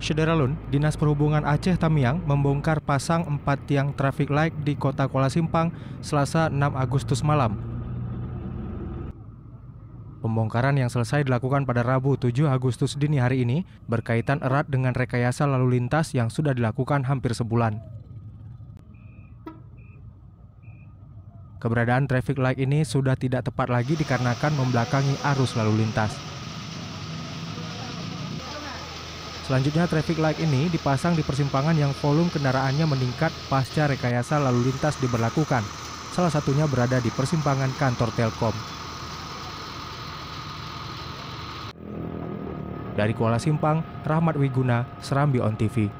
Sederalun, Dinas Perhubungan Aceh Tamiang membongkar pasang empat tiang traffic light di kota Kuala Simpang selasa 6 Agustus malam. Pembongkaran yang selesai dilakukan pada Rabu 7 Agustus dini hari ini berkaitan erat dengan rekayasa lalu lintas yang sudah dilakukan hampir sebulan. Keberadaan traffic light ini sudah tidak tepat lagi dikarenakan membelakangi arus lalu lintas. Selanjutnya traffic light ini dipasang di persimpangan yang volume kendaraannya meningkat pasca rekayasa lalu lintas diberlakukan. Salah satunya berada di persimpangan kantor Telkom. Dari Kuala Simpang, Rahmat Wiguna, Serambi On TV.